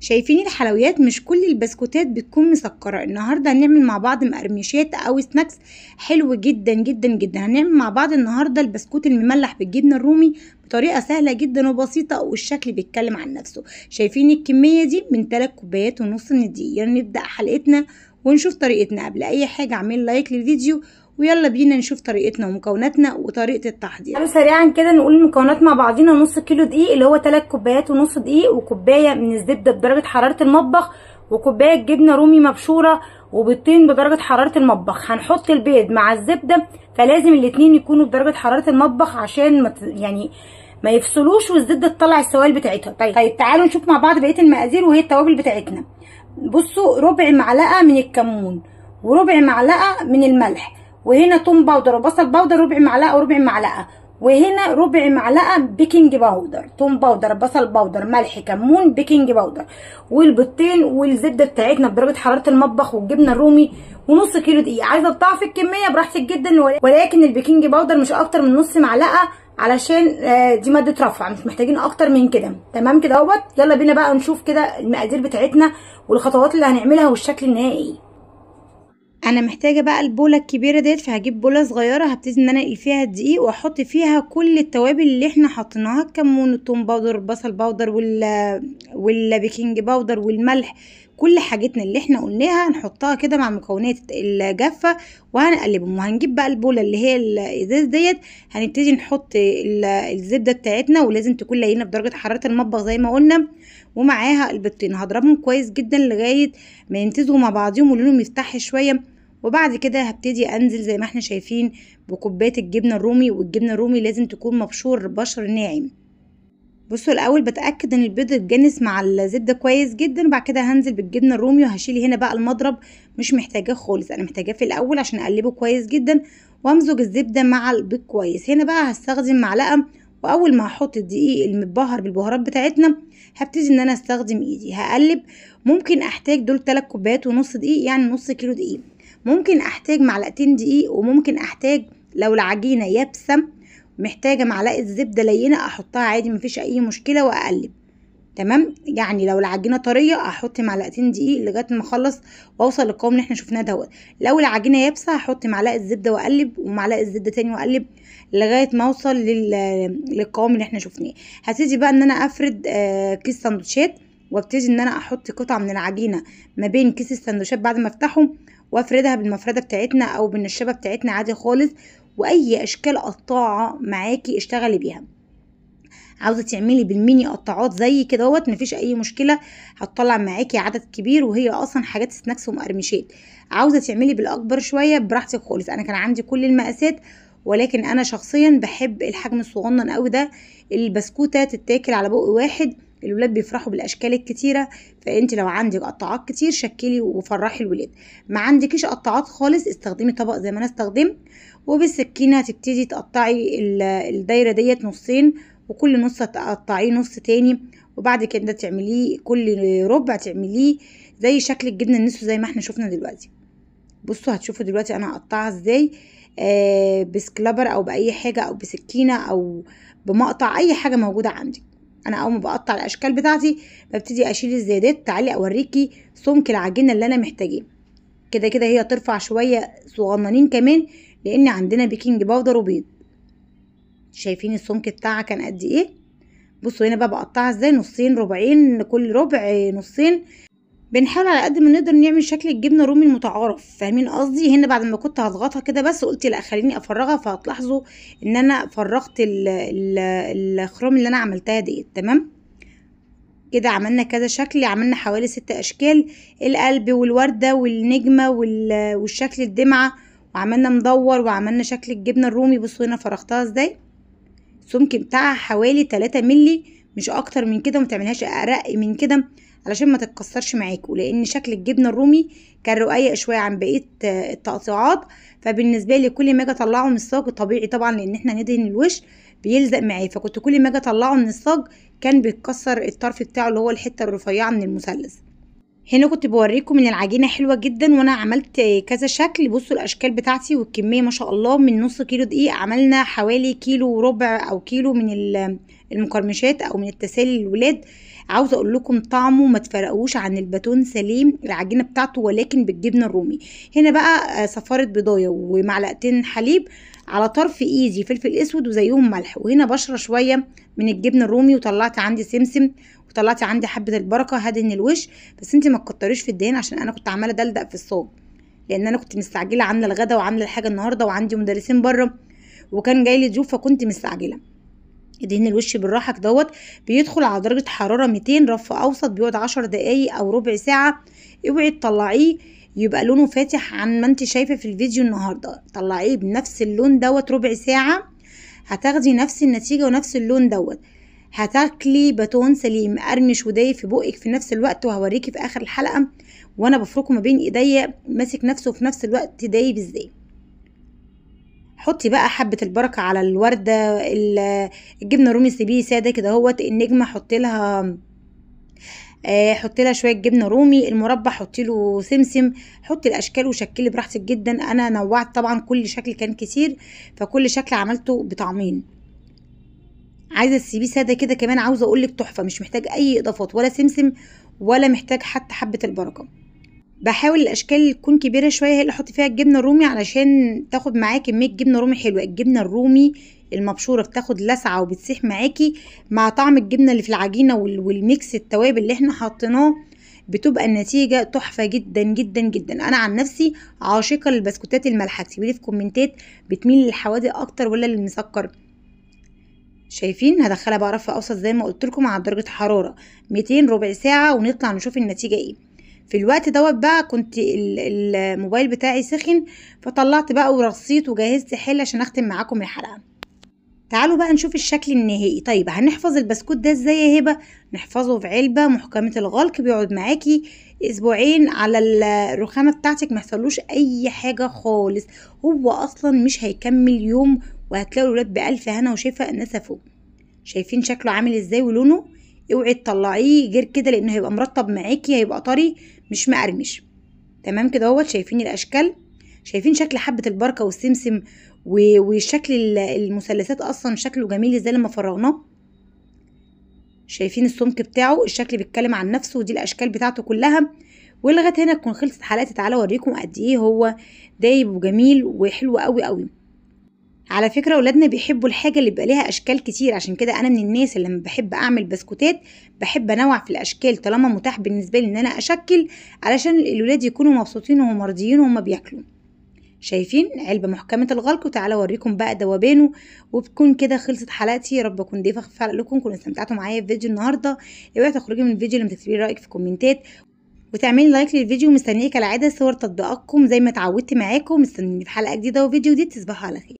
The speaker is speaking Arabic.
شايفين الحلويات مش كل البسكوتات بتكون مسكرة النهاردة هنعمل مع بعض مقرمشات او سناكس حلو جدا جدا جدا هنعمل مع بعض النهاردة البسكوت المملح بالجبنة الرومي بطريقة سهلة جدا وبسيطة والشكل بيتكلم عن نفسه شايفين الكمية دي من 3 كوبايات ونص من الدقيق يعني نبدأ حلقتنا ونشوف طريقتنا قبل اي حاجة اعمل لايك للفيديو ويلا بينا نشوف طريقتنا ومكوناتنا وطريقه التحضير تعالوا سريعا كده نقول المكونات مع بعضينا نص كيلو دقيق اللي هو 3 كوبايات ونص دقيق وكوبايه من الزبده بدرجه حراره المطبخ وكوبايه جبنه رومي مبشوره وبيضتين بدرجه حراره المطبخ هنحط البيض مع الزبده فلازم الاتنين يكونوا بدرجه حراره المطبخ عشان ما يعني ما يفصلوش والزبده تطلع السوائل بتاعتها طيب طيب تعالوا نشوف مع بعض بقيه المقادير وهي التوابل بتاعتنا بصوا ربع معلقه من الكمون وربع معلقه من الملح وهنا توم باودر وبصل باودر ربع معلقه وربع معلقه وهنا ربع معلقه بيكنج باودر توم باودر بصل باودر ملح كمون بيكنج باودر والبيضتين والزبده بتاعتنا بدرجه حراره المطبخ والجبنه الرومي ونص كيلو دقيق عايزه تضاعفي الكميه براحتك جدا ولكن البيكنج باودر مش اكتر من نص معلقه علشان آه، دي ماده رفع مش محتاجين اكتر من كده تمام كده اهوت يلا بينا بقى نشوف كده المقادير بتاعتنا والخطوات اللي هنعملها والشكل النهائي انا محتاجه بقى البوله الكبيره ديت فهجيب بوله صغيره هبتدي ان انا اقل فيها الدقيق واحط فيها كل التوابل اللي احنا حطيناها الكمون والثوم باودر البصل باودر وال والبيكنج باودر والملح كل حاجتنا اللي احنا قلناها هنحطها كده مع مكونات الجافة وهنقلبهم وهنجيب بقى البولة اللي هي الازاز ديت هنبتدي نحط الزبدة بتاعتنا ولازم تكون لينة بدرجة حرارة المطبخ زي ما قلنا ومعاها البيضتين هضربهم كويس جدا لغاية ما ينتزوا مع بعضهم ولونهم يفتح شوية وبعد كده هبتدي انزل زي ما احنا شايفين بكوبايه الجبنه الرومي والجبنه الرومي لازم تكون مبشور بشر ناعم بصوا الاول بتاكد ان البيض اتجنس مع الزبده كويس جدا وبعد كده هنزل بالجبنه الرومي وهشيل هنا بقى المضرب مش محتاجاه خالص انا محتاجاه في الاول عشان اقلبه كويس جدا وامزج الزبده مع البيض كويس هنا بقى هستخدم معلقه واول ما هحط الدقيق المتبهر بالبهارات بتاعتنا هبتدي ان انا استخدم ايدي هقلب ممكن احتاج دول 3 كوبايات ونص دقيق يعني نص كيلو دقيق ممكن احتاج معلقتين دقيق وممكن احتاج لو العجينه يابسه محتاجة معلقة زبدة لينة أحطها عادي مفيش أي مشكلة وأقلب تمام يعني لو العجينه طريه احط معلقتين دقيق لغايه ما اخلص واوصل للقوام اللي احنا شفناه دوت لو العجينه يابسه احط معلقه زبده واقلب ومعلقه زبده تاني واقلب لغايه ما اوصل للقوام اللي احنا شفناه هبتدي بقى ان انا افرد آه كيس سندوتشات وابتدي ان انا احط قطعه من العجينه ما بين كيس السندوتشات بعد ما افتحه وافردها بالمفرده بتاعتنا او بالنشابه بتاعتنا عادي خالص واي اشكال قطاعه معاكي اشتغلي بيها عاوزه تعملي بالميني قطاعات زي اهوت مفيش اي مشكله هتطلع معاكي عدد كبير وهي اصلا حاجات سناكس ومقرمشات عاوزه تعملي بالاكبر شويه براحتك خالص انا كان عندي كل المقاسات ولكن انا شخصيا بحب الحجم الصغنن قوي ده البسكوته تتاكل على بق واحد الولاد بيفرحوا بالاشكال الكتيره فانت لو عندك قطعات كتير شكلي وفرحي الولاد ما عندكيش قطعات خالص استخدمي طبق زي ما انا استخدمت وبالسكينه هتبتدي تقطعي الدايره ديت نصين وكل نص تقطعيه نص تاني وبعد كده تعمليه كل ربع تعمليه زي شكل الجبنه النسو زي ما احنا شفنا دلوقتي بصوا هتشوفوا دلوقتي انا هقطعها ازاي آه بسكلابر او باي حاجه او بسكينه او بمقطع اي حاجه موجوده عندك انا اول ما بقطع الاشكال بتاعتي ببتدي اشيل الزيادات تعالي اوريكي سمك العجينه اللي انا محتاجاه كده كده هي ترفع شويه صغننين كمان لان عندنا بيكنج باودر وبيض شايفين السمك بتاعها كان قد ايه بصوا هنا بقى بقطعها ازاي نصين ربعين كل ربع نصين بنحاول على قد ما نقدر نعمل شكل الجبنه الرومي المتعارف فاهمين قصدي هنا بعد ما كنت هضغطها كده بس قلت لا خليني افرغها فهتلاحظوا ان انا فرغت الاخرام اللي انا عملتها ديت تمام كده عملنا كذا شكل عملنا حوالي ست اشكال القلب والورده والنجمه والشكل الدمعه وعملنا مدور وعملنا شكل الجبنه الرومي بصوا هنا فرغتها ازاي السمك بتاعها حوالي 3 ملي مش اكتر من كده ومتعملهاش ارق من كده علشان ما تتكسرش معاكوا لان شكل الجبنه الرومي كان رقيق شويه عن بقيه التقطيعات فبالنسبه لي كل ما اجي اطلعه من الصاج طبيعي طبعا لان احنا ندهن الوش بيلزق معايا فكنت كل ما اجي اطلعه من الصاج كان بيتكسر الطرف بتاعه اللي هو الحته الرفيعه من المثلث هنا كنت بوريكم ان العجينه حلوه جدا وانا عملت كذا شكل بصوا الاشكال بتاعتي والكميه ما شاء الله من نص كيلو دقيق عملنا حوالي كيلو وربع او كيلو من المقرمشات او من التسالي للولاد عاوزه اقول لكم طعمه ما تفرقوش عن الباتون سليم العجينه بتاعته ولكن بالجبنه الرومي هنا بقى آه، صفاره بيضايه ومعلقتين حليب على طرف ايدي فلفل اسود وزيهم ملح وهنا بشره شويه من الجبن الرومي وطلعت عندي سمسم وطلعت عندي حبه البركه هدن الوش بس انت ما تكتريش في الدهان عشان انا كنت عماله دلدق في الصاج لان انا كنت مستعجله عامله الغدا وعامله الحاجه النهارده وعندي مدرسين بره وكان جاي لي ضيوف فكنت مستعجله ادهن الوش بالراحة دوت بيدخل على درجة حرارة 200 رف أوسط بيقعد 10 دقايق أو ربع ساعة اوعي تطلعيه يبقى لونه فاتح عن ما انت شايفة في الفيديو النهاردة طلعيه بنفس اللون دوت ربع ساعة هتاخدي نفس النتيجة ونفس اللون دوت هتاكلي باتون سليم ارمش وداي في بقك في نفس الوقت وهوريكي في اخر الحلقه وانا بفركه ما بين ايديا ماسك نفسه في نفس الوقت داي ازاي حطي بقى حبة البركة على الوردة الجبنة الرومي سيبيه سادة كده هوت النجمة حطي لها آه، حطي لها شويه جبنه رومي المربى حطي له سمسم حطي الاشكال وشكلي براحتك جدا انا نوعت طبعا كل شكل كان كتير فكل شكل عملته بطعمين عايزه تسيبيه ساده كده كمان عاوزه اقول لك تحفه مش محتاج اي اضافات ولا سمسم ولا محتاج حتى حبه البركه بحاول الاشكال تكون كبيره شويه هي اللي احط فيها الجبنه الرومي علشان تاخد معايا كميه جبنه رومي حلوه الجبنه الرومي المبشوره بتاخد لسعه وبتسيح معاكي مع طعم الجبنه اللي في العجينه والميكس التوابل اللي احنا حطيناه بتبقى النتيجة تحفة جدا جدا جدا أنا عن نفسي عاشقة للبسكوتات المالحة كتير في كومنتات بتميل للحوادق أكتر ولا للمسكر شايفين هدخلها بقى رف أوسط زي ما قلت لكم على درجة حرارة 200 ربع ساعة ونطلع نشوف النتيجة ايه في الوقت دوت بقى كنت الموبايل بتاعي سخن فطلعت بقى ورصيت وجهزت حل عشان اختم معاكم الحلقه تعالوا بقى نشوف الشكل النهائي طيب هنحفظ البسكوت ده ازاي يا هبه نحفظه في علبه محكمه الغلق بيقعد معاكي اسبوعين على الرخامه بتاعتك ما يحصلوش اي حاجه خالص هو اصلا مش هيكمل يوم وهتلاقوا الولاد بالف هنا وشفا الناس فوق شايفين شكله عامل ازاي ولونه اوعي تطلعيه غير كده لانه هيبقى مرطب معاكي هيبقى طري مش مقرمش تمام كده اهوت شايفين الاشكال شايفين شكل حبه البركه والسمسم وشكل المثلثات اصلا شكله جميل ازاي لما فرغناه شايفين السمك بتاعه الشكل بيتكلم عن نفسه ودي الاشكال بتاعته كلها ولغايه هنا تكون خلصت حلقتي تعالى اوريكم قد ايه هو دايب وجميل وحلو قوي قوي على فكرة ولادنا بيحبوا الحاجة اللي بيبقى ليها أشكال كتير عشان كده أنا من الناس اللي لما بحب أعمل بسكوتات بحب أنوع في الأشكال طالما متاح بالنسبة لي إن أنا أشكل علشان الولاد يكونوا مبسوطين وهم راضيين وهم بياكلوا شايفين علبة محكمة الغلق وتعالى اوريكم بقى دوبانه وبكون كده خلصت حلقتي يا رب اكون ضيفة خفيفة على لكم كنتوا استمتعتوا معايا في فيديو النهاردة اوعي تخرجي من الفيديو لما تكتبي رايك في كومنتات وتعملي لايك للفيديو مستنيه كالعاده صور تطبيقاتكم زي ما اتعودت معاكم مستنيين في حلقه جديده وفيديو جديد تصبحوا على خير